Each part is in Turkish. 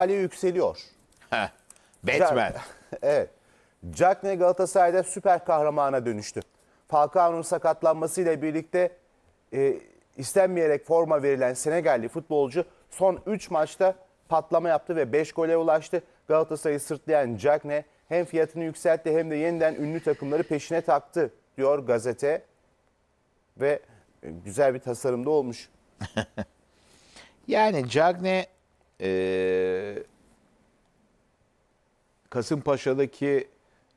Ali yükseliyor. Heh, Batman. Jack, evet. Jack ne Galatasaray'da süper kahramana dönüştü. Falcao'nun sakatlanmasıyla birlikte e, istenmeyerek forma verilen Senegalli futbolcu son 3 maçta patlama yaptı ve 5 gole ulaştı. Galatasaray'ı sırtlayan Jack ne hem fiyatını yükseltti hem de yeniden ünlü takımları peşine taktı diyor gazete. Ve e, güzel bir tasarımda olmuş. yani Cagne e, Kasımpaşa'daki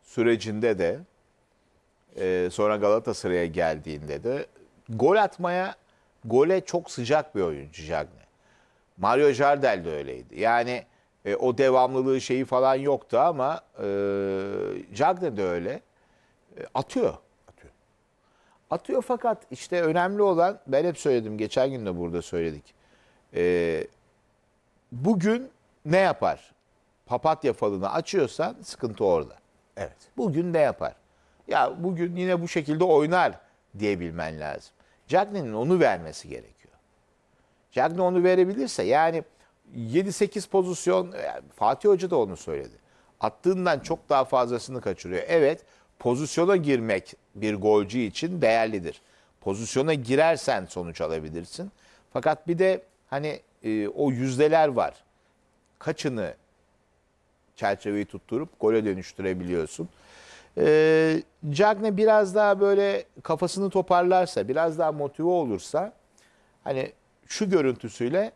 sürecinde de e, sonra Galatasaray'a geldiğinde de gol atmaya, gole çok sıcak bir oyuncu Cagne. Mario Jardel de öyleydi. Yani e, o devamlılığı şeyi falan yoktu ama e, Cagne de öyle. E, atıyor. Atıyor. Atıyor fakat işte önemli olan ben hep söyledim geçen gün de burada söyledik. E, bugün ne yapar? Papatya falını açıyorsan sıkıntı orada. Evet. Bugün ne yapar? Ya bugün yine bu şekilde oynar diyebilmen lazım. Cagney'in onu vermesi gerekiyor. Cagney onu verebilirse yani 7-8 pozisyon e, Fatih Hoca da onu söyledi. Attığından çok daha fazlasını kaçırıyor. Evet pozisyona girmek bir golcü için değerlidir. Pozisyona girersen sonuç alabilirsin. Fakat bir de hani e, o yüzdeler var. Kaçını çerçeveyi tutturup gole dönüştürebiliyorsun. E, Cagne biraz daha böyle kafasını toparlarsa, biraz daha motive olursa hani şu görüntüsüyle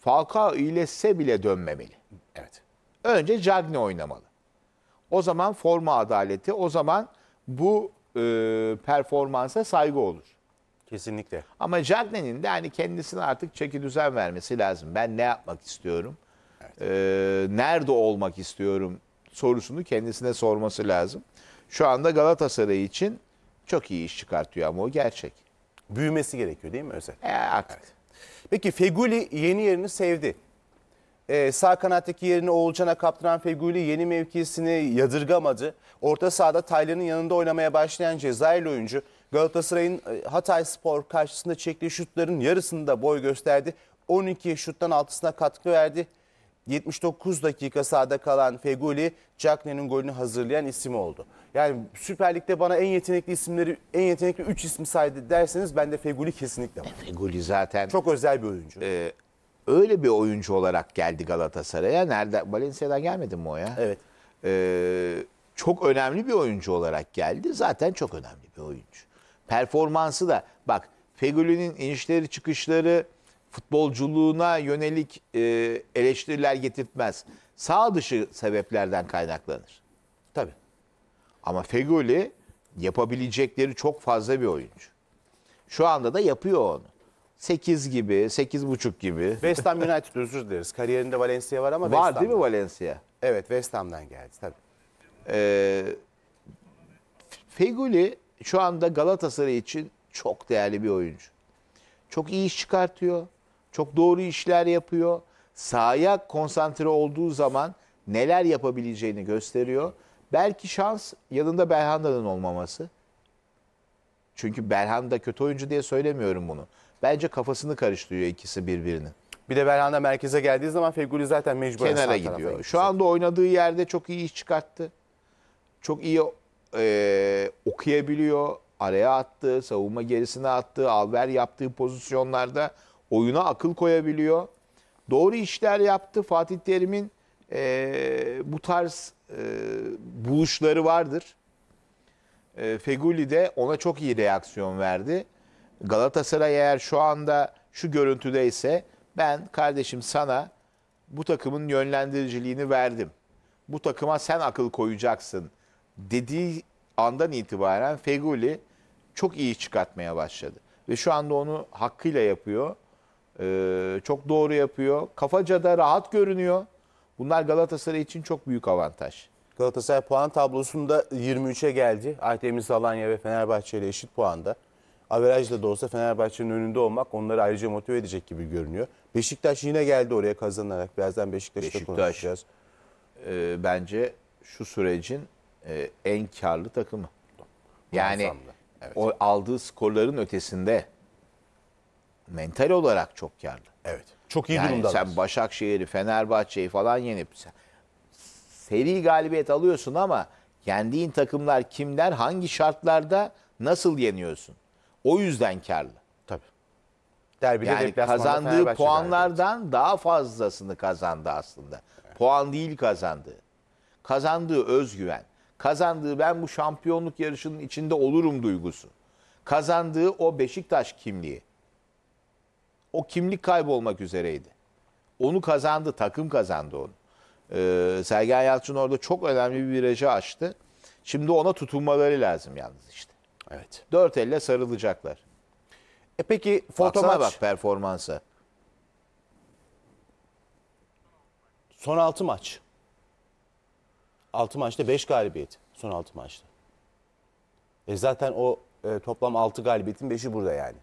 Falcao iyileşse bile dönmemeli. Evet. Önce Cagne oynamalı. O zaman forma adaleti, o zaman bu e, performansa saygı olur. Kesinlikle. Ama Cagney'in de hani kendisine artık çeki düzen vermesi lazım. Ben ne yapmak istiyorum? Evet. Ee, nerede olmak istiyorum sorusunu kendisine sorması lazım. Şu anda Galatasaray için çok iyi iş çıkartıyor ama o gerçek. Büyümesi gerekiyor değil mi Özel? E, artık. Evet. Peki Feguli yeni yerini sevdi. Ee, sağ kanattaki yerini Oğulcan'a kaptıran Feguli yeni mevkisini yadırgamadı. Orta sahada Taylan'ın yanında oynamaya başlayan Cezayirli oyuncu Galatasaray'ın e, Hatay Spor karşısında çektiği şutların yarısında boy gösterdi. 12 şuttan 6'sına katkı verdi. 79 dakika sahada kalan Feguli, Cagney'in golünü hazırlayan isim oldu. Yani Süper Lig'de bana en yetenekli isimleri, en yetenekli 3 ismi saydı derseniz ben de Feguli kesinlikle var. Feguli zaten... Çok özel bir oyuncu. E, öyle bir oyuncu olarak geldi Galatasaray'a. Nerede? Valencia'dan gelmedi mi o ya? Evet. E, çok önemli bir oyuncu olarak geldi. Zaten çok önemli bir oyuncu performansı da bak Fegül'ün inişleri çıkışları futbolculuğuna yönelik e, eleştiriler getirtmez. Sağ dışı sebeplerden kaynaklanır. Tabii. Ama Fegoli yapabilecekleri çok fazla bir oyuncu. Şu anda da yapıyor onu. 8 gibi, 8.5 gibi. West Ham United özür dileriz. Kariyerinde Valencia var ama Var değil mi Valencia? Evet West Ham'dan geldi tabii. Ee, Feguli şu anda Galatasaray için çok değerli bir oyuncu. Çok iyi iş çıkartıyor. Çok doğru işler yapıyor. Sahaya konsantre olduğu zaman neler yapabileceğini gösteriyor. Belki şans yanında Belhanda'nın olmaması. Çünkü Belhanda kötü oyuncu diye söylemiyorum bunu. Bence kafasını karıştırıyor ikisi birbirini. Bir de Belhanda merkeze geldiği zaman Feguli zaten mecbur Kenara gidiyor. Şu anda oynadığı yerde çok iyi iş çıkarttı. Çok iyi e, okuyabiliyor. Araya attığı, savunma gerisine attığı, alver yaptığı pozisyonlarda oyuna akıl koyabiliyor. Doğru işler yaptı. Fatih Terim'in e, bu tarz e, buluşları vardır. E, Feguli de ona çok iyi reaksiyon verdi. Galatasaray eğer şu anda şu görüntüde ise ben kardeşim sana bu takımın yönlendiriciliğini verdim. Bu takıma sen akıl koyacaksın dediği andan itibaren Feguli çok iyi çıkartmaya başladı. Ve şu anda onu hakkıyla yapıyor. Ee, çok doğru yapıyor. Kafaca da rahat görünüyor. Bunlar Galatasaray için çok büyük avantaj. Galatasaray puan tablosunda 23'e geldi. Aytemiz Alanya ve Fenerbahçe ile eşit puanda. Averajla da olsa Fenerbahçe'nin önünde olmak onları ayrıca motive edecek gibi görünüyor. Beşiktaş yine geldi oraya kazanarak. Birazdan Beşiktaş'ta Beşiktaş, konuşacağız. E, bence şu sürecin e, en karlı takımı. Yani evet. o aldığı skorların ötesinde mental olarak çok karlı. Evet. Çok iyi yani durumda. Sen Başakşehir'i, Fenerbahçe'yi falan yenip sen, seri galibiyet alıyorsun ama yendiğin takımlar kimler, hangi şartlarda nasıl yeniyorsun? O yüzden karlı. Tabii. Derbide yani kazandığı puanlardan derbi. daha fazlasını kazandı aslında. Evet. Puan değil kazandığı. Kazandığı özgüven, kazandığı ben bu şampiyonluk yarışının içinde olurum duygusu. Kazandığı o Beşiktaş kimliği. O kimlik kaybolmak üzereydi. Onu kazandı, takım kazandı onu. Ee, Sergen Yalçın orada çok önemli bir virajı açtı. Şimdi ona tutunmaları lazım yalnız işte. Evet. Dört elle sarılacaklar. E peki foto maç. bak performansa. Son altı maç. 6 maçta 5 galibiyet. Son 6 maçta. E zaten o e, toplam 6 galibiyetin 5'i burada yani.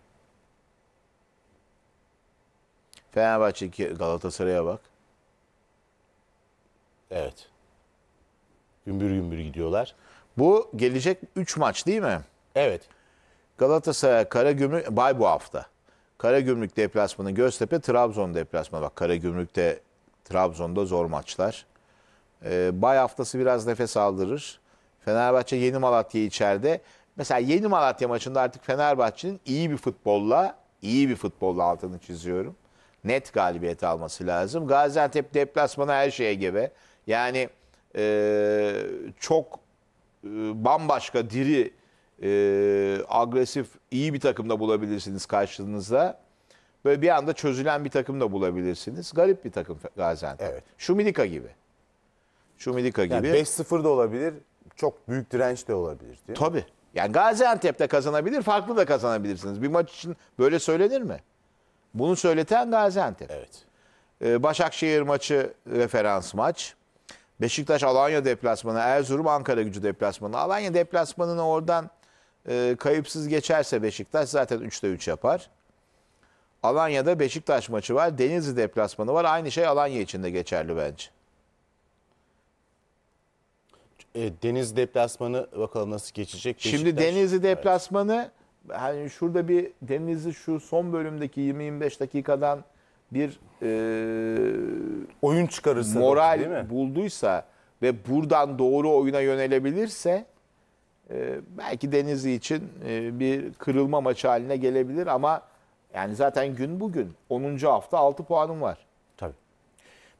Fenerbahçe Galatasaray'a bak. Evet. Gümbür gümbür gidiyorlar. Bu gelecek 3 maç değil mi? Evet. Galatasaray Karagümrük bay bu hafta. Karagümrük deplasmanı Göztepe, Trabzon deplasmanı. Bak Karagümrük'te Trabzon'da zor maçlar. Ee, bay haftası biraz nefes aldırır. Fenerbahçe yeni Malatya içeride. Mesela yeni Malatya maçında artık Fenerbahçe'nin iyi bir futbolla, iyi bir futbolla altını çiziyorum. Net galibiyet alması lazım. Gaziantep Deplasmana her şeye gebe. Yani e, çok e, bambaşka, diri, e, agresif, iyi bir takım da bulabilirsiniz karşınızda. Böyle bir anda çözülen bir takım da bulabilirsiniz. Garip bir takım Gaziantep. Evet. Şu Milika gibi. Şumidika gibi. Yani 5-0 da olabilir, çok büyük direnç de olabilir. Değil mi? Tabii. Yani de kazanabilir, farklı da kazanabilirsiniz. Bir maç için böyle söylenir mi? Bunu söyleten Gaziantep. Evet. Ee, Başakşehir maçı referans maç. Beşiktaş Alanya deplasmanı, Erzurum Ankara gücü deplasmanı. Alanya deplasmanını oradan e, kayıpsız geçerse Beşiktaş zaten 3'te 3 yapar. Alanya'da Beşiktaş maçı var, Denizli deplasmanı var. Aynı şey Alanya için de geçerli bence. E, deniz deplasmanı bakalım nasıl geçecek. Şimdi Denizli deplasmanı hani şurada bir Denizli şu son bölümdeki 20-25 dakikadan bir e, Oyun çıkarırsa moral değil mi? bulduysa ve buradan doğru oyuna yönelebilirse e, belki Denizli için e, bir kırılma maçı haline gelebilir ama yani zaten gün bugün 10. hafta 6 puanım var.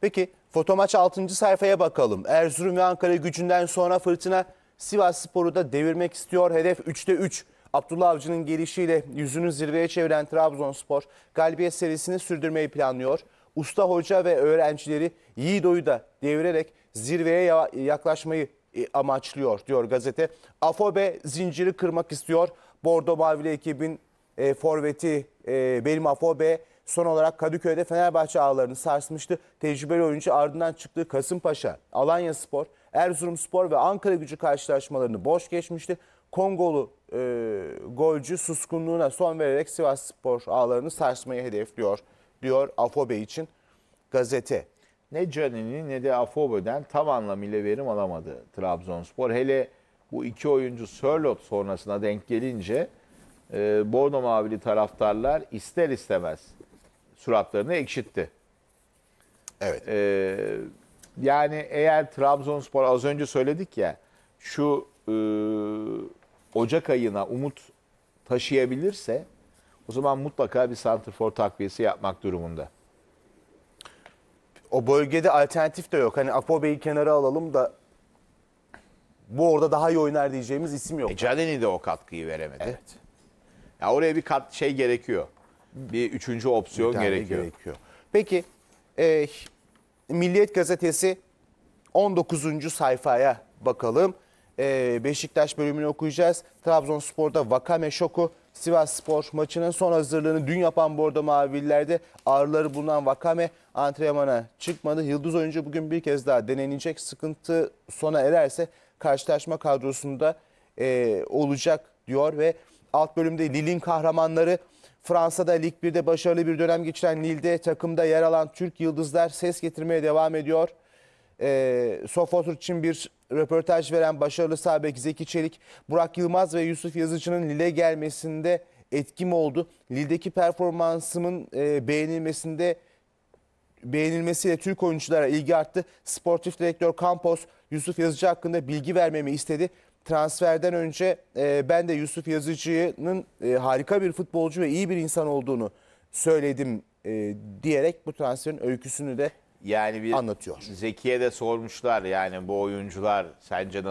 Peki fotomaç 6. sayfaya bakalım. Erzurum ve Ankara gücünden sonra fırtına Sivas Sporu da devirmek istiyor. Hedef 3'te 3. Abdullah Avcı'nın gelişiyle yüzünü zirveye çeviren Trabzonspor galibiyet serisini sürdürmeyi planlıyor. Usta hoca ve öğrencileri Yiğido'yu da devirerek zirveye yaklaşmayı e, amaçlıyor diyor gazete. Afobe zinciri kırmak istiyor. Bordo Mavili ekibin e, forveti e, Belim Afobe Son olarak Kadıköy'de Fenerbahçe ağlarını sarsmıştı. Tecrübeli oyuncu ardından çıktığı Kasımpaşa, Alanya Spor, Erzurum Spor ve Ankara gücü karşılaşmalarını boş geçmişti. Kongolu e, golcü suskunluğuna son vererek Sivas Spor ağlarını sarsmayı hedefliyor diyor Afobe için gazete. Ne Canini ne de Afobe'den tam anlamıyla verim alamadı Trabzonspor. Hele bu iki oyuncu Sörlot sonrasına denk gelince e, Bordo Mavili taraftarlar ister istemez suratlarını ekşitti. Evet. Ee, yani eğer Trabzonspor az önce söyledik ya şu e, Ocak ayına umut taşıyabilirse o zaman mutlaka bir santrfor takviyesi yapmak durumunda. O bölgede alternatif de yok. Hani Apobe'yi kenara alalım da bu orada daha iyi oynar diyeceğimiz isim yok. E, Cadeni de o katkıyı veremedi. Evet. Ya oraya bir kat şey gerekiyor bir üçüncü opsiyon bir gerekiyor. gerekiyor. Peki e, Milliyet Gazetesi 19. sayfaya bakalım. E, Beşiktaş bölümünü okuyacağız. Trabzonspor'da Vakame şoku. Sivas Spor maçının son hazırlığını dün yapan Bordo Mavililerde ağrıları bulunan Vakame antrenmana çıkmadı. Yıldız oyuncu bugün bir kez daha denenecek. Sıkıntı sona ererse karşılaşma kadrosunda e, olacak diyor ve alt bölümde Lille'in kahramanları Fransa'da Lig 1'de başarılı bir dönem geçiren Lille'de takımda yer alan Türk yıldızlar ses getirmeye devam ediyor. E, ee, Sofos için bir röportaj veren başarılı sabek Zeki Çelik, Burak Yılmaz ve Yusuf Yazıcı'nın Lille gelmesinde etkim oldu. Lille'deki performansımın e, beğenilmesinde beğenilmesiyle Türk oyunculara ilgi arttı. Sportif direktör Campos Yusuf Yazıcı hakkında bilgi vermemi istedi transferden önce e, ben de Yusuf Yazıcı'nın e, harika bir futbolcu ve iyi bir insan olduğunu söyledim e, diyerek bu transferin öyküsünü de Yani bir anlatıyor. Zeki'ye de sormuşlar yani bu oyuncular sence nasıl?